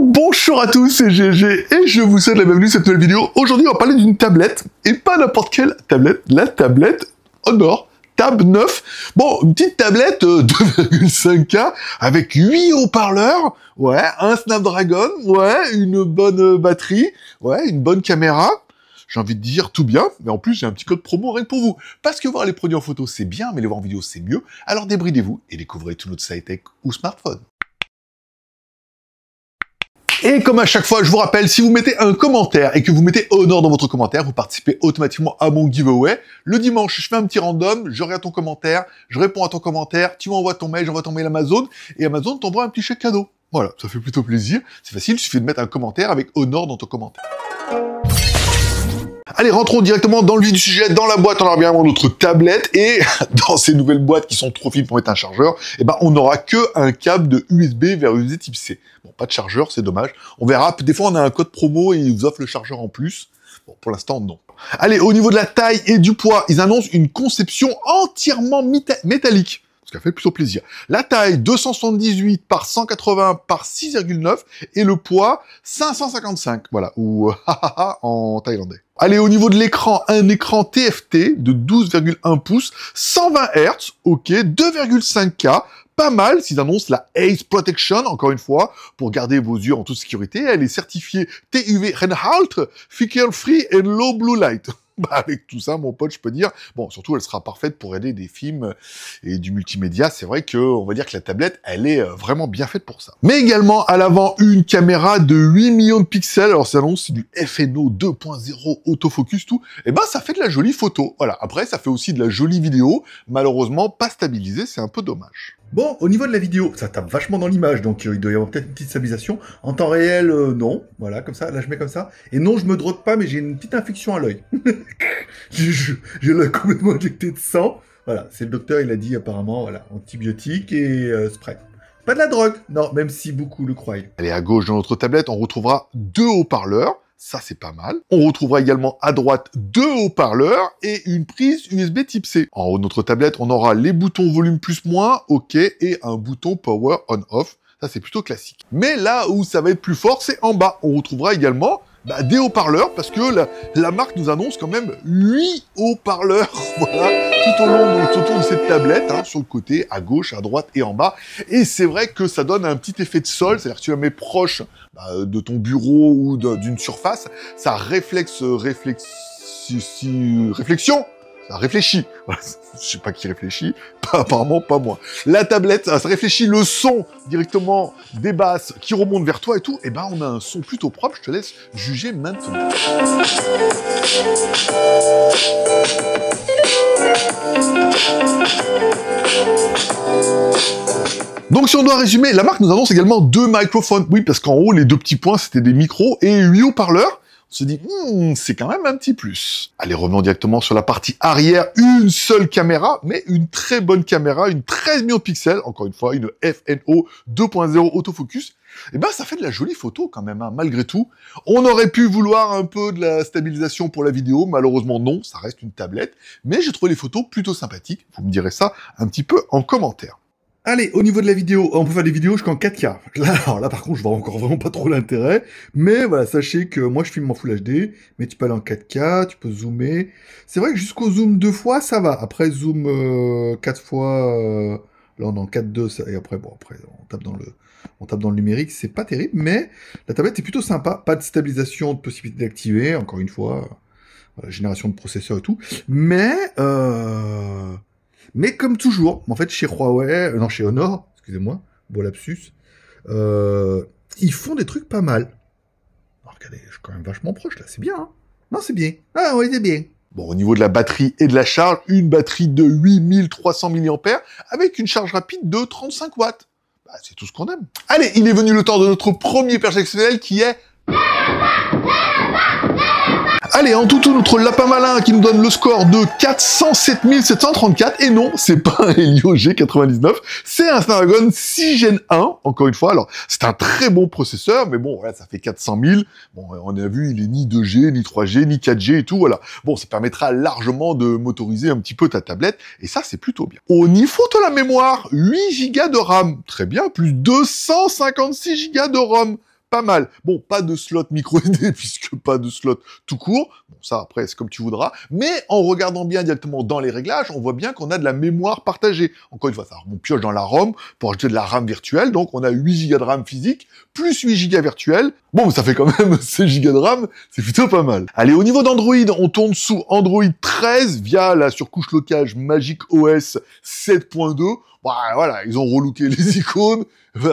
Bonjour à tous, c'est GG et je vous souhaite la bienvenue à cette nouvelle vidéo. Aujourd'hui, on va parler d'une tablette et pas n'importe quelle tablette, la tablette Honor Tab 9. Bon, une petite tablette 2,5K euh, avec 8 haut-parleurs, ouais, un Snapdragon, ouais, une bonne euh, batterie, ouais, une bonne caméra j'ai envie de dire tout bien, mais en plus j'ai un petit code promo rien que pour vous. Parce que voir les produits en photo c'est bien, mais les voir en vidéo c'est mieux, alors débridez-vous et découvrez tout notre site tech ou smartphone. Et comme à chaque fois, je vous rappelle, si vous mettez un commentaire et que vous mettez Honor dans votre commentaire, vous participez automatiquement à mon giveaway. Le dimanche, je fais un petit random, je regarde ton commentaire, je réponds à ton commentaire, tu m'envoies ton mail, j'envoie ton mail à Amazon, et Amazon t'envoie un petit chèque cadeau. Voilà, ça fait plutôt plaisir, c'est facile, il suffit de mettre un commentaire avec Honor dans ton commentaire. Allez, rentrons directement dans le vif du sujet. Dans la boîte, on aura bien notre tablette et dans ces nouvelles boîtes qui sont trop fines pour mettre un chargeur, eh ben, on n'aura que un câble de USB vers USB type C. Bon, pas de chargeur, c'est dommage. On verra. Des fois, on a un code promo et ils vous offrent le chargeur en plus. Bon, pour l'instant, non. Allez, au niveau de la taille et du poids, ils annoncent une conception entièrement métallique. Ce qui a fait plutôt plaisir. La taille 278 par 180 par 6,9 et le poids 555. Voilà, ou en thaïlandais. Allez, au niveau de l'écran, un écran TFT de 12,1 pouces, 120 Hz, ok, 2,5K, pas mal s'ils annoncent la Ace Protection, encore une fois, pour garder vos yeux en toute sécurité. Elle est certifiée TUV Reinhardt, figure Free et Low Blue Light. Bah, avec tout ça, mon pote, je peux dire, bon, surtout, elle sera parfaite pour aider des films et du multimédia. C'est vrai que, on va dire que la tablette, elle est euh, vraiment bien faite pour ça. Mais également, à l'avant, une caméra de 8 millions de pixels. Alors, ça annonce, du FNO 2.0 autofocus, tout. Et eh ben, ça fait de la jolie photo. Voilà. Après, ça fait aussi de la jolie vidéo. Malheureusement, pas stabilisée. C'est un peu dommage. Bon, au niveau de la vidéo, ça tape vachement dans l'image, donc euh, il doit y avoir peut-être une petite stabilisation. En temps réel, euh, non. Voilà, comme ça, là je mets comme ça. Et non, je me drogue pas, mais j'ai une petite infection à l'œil. j'ai l'œil complètement injecté de sang. Voilà, c'est le docteur, il a dit apparemment, voilà, antibiotiques et euh, spray. Pas de la drogue, non, même si beaucoup le croient. Allez, à gauche dans notre tablette, on retrouvera deux haut-parleurs ça, c'est pas mal. On retrouvera également à droite deux haut-parleurs et une prise USB type C. En haut de notre tablette, on aura les boutons volume plus moins, OK, et un bouton power on off. Ça, c'est plutôt classique. Mais là où ça va être plus fort, c'est en bas. On retrouvera également bah, des haut-parleurs, parce que la, marque nous annonce quand même 8 haut-parleurs, voilà, tout au long, de, autour de cette tablette, hein, sur le côté, à gauche, à droite et en bas. Et c'est vrai que ça donne un petit effet de sol, c'est-à-dire que tu la mets proche bah, de ton bureau ou d'une surface, ça réflexe, euh, réflexion, ça réfléchit. je sais pas qui réfléchit, apparemment pas moi. La tablette, ah, ça réfléchit le son directement des basses qui remontent vers toi et tout. Et eh ben on a un son plutôt propre, je te laisse juger maintenant. Donc si on doit résumer, la marque nous annonce également deux microphones. Oui, parce qu'en haut, les deux petits points, c'était des micros et huit haut-parleurs. On se dit, hmm, c'est quand même un petit plus. Allez, revenons directement sur la partie arrière. Une seule caméra, mais une très bonne caméra, une 13 millions de pixels, encore une fois, une FNO 2.0 autofocus. Et eh ben, ça fait de la jolie photo quand même, hein. malgré tout. On aurait pu vouloir un peu de la stabilisation pour la vidéo, malheureusement non, ça reste une tablette, mais j'ai trouvé les photos plutôt sympathiques. Vous me direz ça un petit peu en commentaire. Allez, au niveau de la vidéo, on peut faire des vidéos jusqu'en 4K. Là, alors là, par contre, je vois encore vraiment pas trop l'intérêt. Mais voilà, sachez que moi, je filme en Full HD, mais tu peux aller en 4K, tu peux zoomer. C'est vrai que jusqu'au zoom deux fois, ça va. Après, zoom euh, quatre fois, euh, là, on est en 4.2, et après, bon, après, on tape dans le, on tape dans le numérique, c'est pas terrible, mais la tablette est plutôt sympa. Pas de stabilisation, de possibilité d'activer, encore une fois, génération de processeurs et tout. Mais, euh mais comme toujours, en fait, chez Huawei, euh, non, chez Honor, excusez-moi, bon lapsus, euh, ils font des trucs pas mal. regardez, je suis quand même vachement proche là, c'est bien. Hein. non, c'est bien. Ah oui, c'est bien. Bon, au niveau de la batterie et de la charge, une batterie de 8300 mAh avec une charge rapide de 35 watts. Bah, c'est tout ce qu'on aime. Allez, il est venu le temps de notre premier perfectionnel qui est... Allez, en tout tout, notre lapin malin qui nous donne le score de 407 734. Et non, c'est pas un Helio G99, c'est un Snapdragon 6 Gen 1, encore une fois. Alors, c'est un très bon processeur, mais bon, voilà, ça fait 400 000. Bon, euh, on a vu, il est ni 2G, ni 3G, ni 4G et tout, voilà. Bon, ça permettra largement de motoriser un petit peu ta tablette, et ça, c'est plutôt bien. Au niveau de la mémoire, 8 Go de RAM, très bien, plus 256 Go de ROM pas mal. Bon, pas de slot micro SD puisque pas de slot tout court. Bon, ça après c'est comme tu voudras. Mais en regardant bien directement dans les réglages, on voit bien qu'on a de la mémoire partagée. Encore une fois, ça on pioche dans la ROM pour ajouter de la RAM virtuelle. Donc on a 8 Go de RAM physique plus 8 Go virtuel. Bon, ça fait quand même 6 Go de RAM, c'est plutôt pas mal. Allez, au niveau d'Android, on tourne sous Android 13 via la surcouche locage Magic OS 7.2 bah voilà, ils ont relooké les icônes.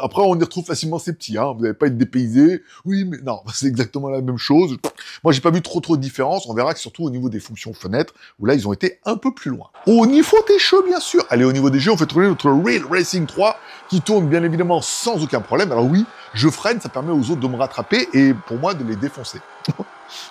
Après, on y retrouve facilement ces petits, hein. Vous n'allez pas être dépaysé. Oui, mais non, c'est exactement la même chose. Moi, j'ai pas vu trop trop de différence. On verra que surtout au niveau des fonctions fenêtres, où là, ils ont été un peu plus loin. Au niveau des jeux, bien sûr. Allez, au niveau des jeux, on fait tourner notre Real Racing 3, qui tourne bien évidemment sans aucun problème. Alors oui, je freine, ça permet aux autres de me rattraper et pour moi de les défoncer.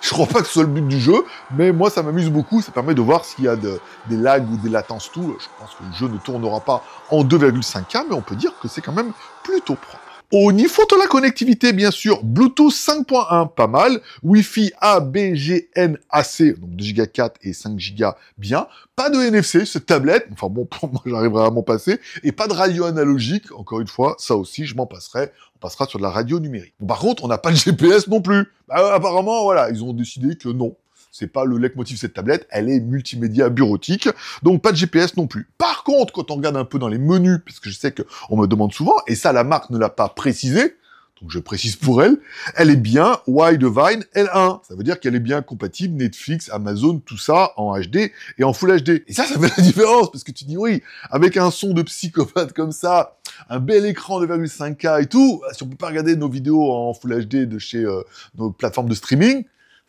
Je crois pas que ce soit le but du jeu, mais moi ça m'amuse beaucoup. Ça permet de voir s'il y a des lags ou des latences, tout. Je pense que le jeu ne tournera pas en 2,5K, mais on peut dire que c'est quand même plutôt propre. Au niveau de la connectivité, bien sûr, Bluetooth 5.1, pas mal. Wi-Fi ABGNAC, donc 2 Go 4 et 5 Go, bien. Pas de NFC, cette tablette. Enfin bon, pour moi, j'arriverai à m'en passer. Et pas de radio analogique. Encore une fois, ça aussi, je m'en passerai. On passera sur de la radio numérique. par contre, on n'a pas de GPS non plus. Bah, apparemment, voilà, ils ont décidé que non. C'est pas le leitmotiv de cette tablette, elle est multimédia bureautique, donc pas de GPS non plus. Par contre, quand on regarde un peu dans les menus, parce que je sais qu'on me demande souvent, et ça la marque ne l'a pas précisé, donc je précise pour elle, elle est bien Widevine L1. Ça veut dire qu'elle est bien compatible Netflix, Amazon, tout ça en HD et en Full HD. Et ça, ça fait la différence parce que tu dis oui, avec un son de psychopathe comme ça, un bel écran de 2,5K et tout, si on peut pas regarder nos vidéos en Full HD de chez euh, nos plateformes de streaming,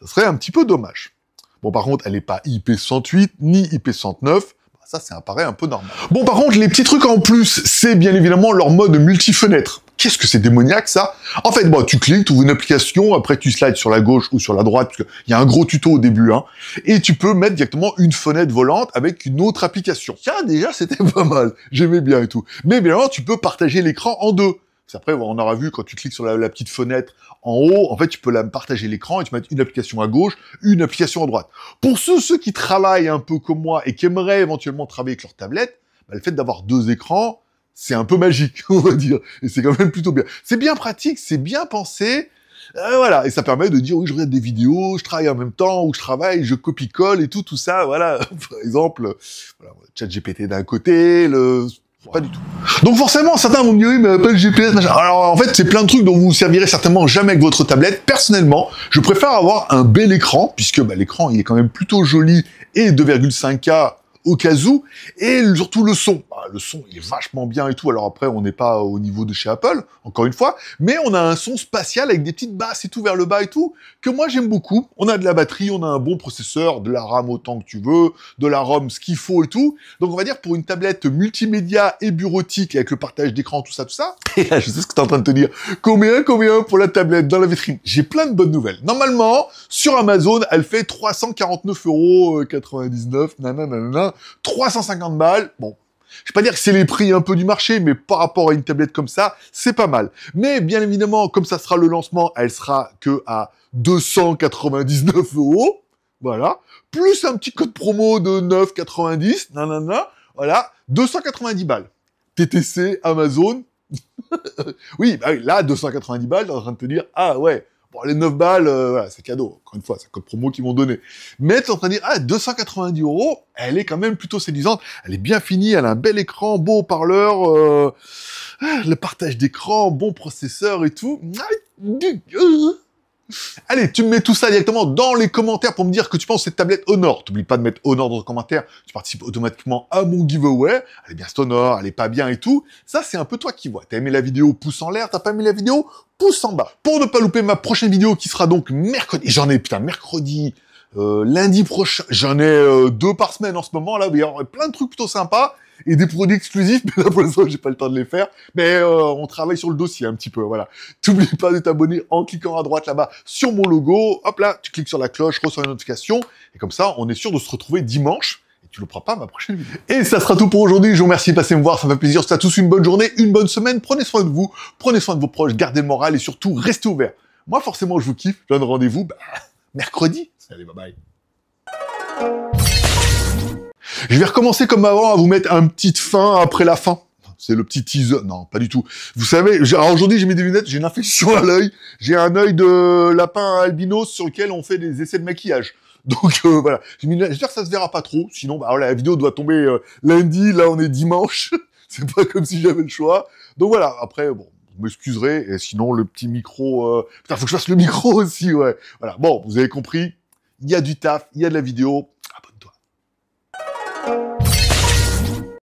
ce serait un petit peu dommage. Bon, par contre, elle n'est pas IP108 ni IP109. Bah, ça, un pareil un peu normal. Bon, par contre, les petits trucs en plus, c'est bien évidemment leur mode multi-fenêtre. Qu'est-ce que c'est démoniaque, ça En fait, bon, tu cliques, tu ouvres une application, après tu slides sur la gauche ou sur la droite, parce qu'il y a un gros tuto au début, hein, et tu peux mettre directement une fenêtre volante avec une autre application. Tiens, déjà, c'était pas mal. J'aimais bien et tout. Mais bien évidemment, tu peux partager l'écran en deux. Après, on aura vu quand tu cliques sur la, petite fenêtre en haut, en fait, tu peux la partager l'écran et tu mets une application à gauche, une application à droite. Pour ceux, ceux qui travaillent un peu comme moi et qui aimeraient éventuellement travailler avec leur tablette, bah, le fait d'avoir deux écrans, c'est un peu magique, on va dire. Et c'est quand même plutôt bien. C'est bien pratique, c'est bien pensé. Euh, voilà, et ça permet de dire oui, je regarde des vidéos, je travaille en même temps, ou je travaille, je copie-colle et tout, tout ça, voilà. Par exemple, voilà, GPT d'un côté, le pas du tout. Donc forcément, certains vont me dire oui, mais pas le GPS. Machin. Alors en fait, c'est plein de trucs dont vous vous servirez certainement jamais avec votre tablette. Personnellement, je préfère avoir un bel écran puisque bah, l'écran il est quand même plutôt joli et 2,5K au cas où. Et surtout le son. Bah, le son, il est vachement bien et tout. Alors après, on n'est pas au niveau de chez Apple, encore une fois. Mais on a un son spatial avec des petites basses et tout vers le bas et tout, que moi j'aime beaucoup. On a de la batterie, on a un bon processeur, de la RAM autant que tu veux, de la ROM, ce qu'il faut et tout. Donc on va dire pour une tablette multimédia et bureautique avec le partage d'écran, tout ça, tout ça. Et je sais ce que tu es en train de te dire. Combien, combien pour la tablette dans la vitrine J'ai plein de bonnes nouvelles. Normalement, sur Amazon, elle fait 349 euros, nanana, 350 balles, bon, je ne vais pas dire que c'est les prix un peu du marché, mais par rapport à une tablette comme ça, c'est pas mal. Mais bien évidemment, comme ça sera le lancement, elle sera que à 299 euros. Voilà. Plus un petit code promo de 9,90. Nanana. Voilà. 290 balles. TTC, Amazon. Bah oui, là, 290 balles, es en train de te dire, ah ouais, les 9 balles, euh, c'est cadeau. Encore une fois, c'est un code promo qu'ils m'ont donné. Mais tu es en train de dire, ah, 290 euros, elle est quand même plutôt séduisante. Elle est bien finie, elle a un bel écran, beau haut-parleur, euh, ah, le partage d'écran, bon processeur et tout. Euh. Allez, tu me mets tout ça directement dans les commentaires pour me dire que tu penses cette tablette Honor. T'oublie pas de mettre Honor dans les commentaire, Tu participes automatiquement à mon giveaway. Elle est bien cette Honor, elle est pas bien et tout. Ça, c'est un peu toi qui vois. T'as aimé la vidéo, pouce en l'air. T'as pas aimé la vidéo, pouce en bas. Pour ne pas louper ma prochaine vidéo qui sera donc mercredi. J'en ai, putain, mercredi. Euh, lundi prochain, j'en ai euh, deux par semaine en ce moment là, il y aura plein de trucs plutôt sympas et des produits exclusifs. Mais là, pour l'instant, j'ai pas le temps de les faire. Mais euh, on travaille sur le dossier un petit peu. Voilà. T'oublie pas de t'abonner en cliquant à droite là-bas sur mon logo. Hop là, tu cliques sur la cloche, reçois une notification. Et comme ça, on est sûr de se retrouver dimanche et tu le prends pas ma prochaine vidéo. Et ça sera tout pour aujourd'hui. Je vous remercie de passer me voir. Ça fait plaisir. C'est à tous une bonne journée, une bonne semaine. Prenez soin de vous, prenez soin de vos proches, gardez le moral et surtout restez ouverts. Moi, forcément, je vous kiffe. Je donne rendez-vous bah, mercredi. Allez, bye bye. Je vais recommencer comme avant à vous mettre un petit fin après la fin. C'est le petit teaser. Non, pas du tout. Vous savez, aujourd'hui j'ai mis des lunettes, j'ai une infection à l'œil. J'ai un œil de lapin albinos sur lequel on fait des essais de maquillage. Donc euh, voilà, j'espère que ça se verra pas trop, sinon bah, voilà, la vidéo doit tomber euh, lundi, là on est dimanche, c'est pas comme si j'avais le choix. Donc voilà, après, bon, vous m'excuserez, et sinon le petit micro... Euh... Putain, faut que je fasse le micro aussi, ouais. Voilà, bon, vous avez compris, il y a du taf, il y a de la vidéo,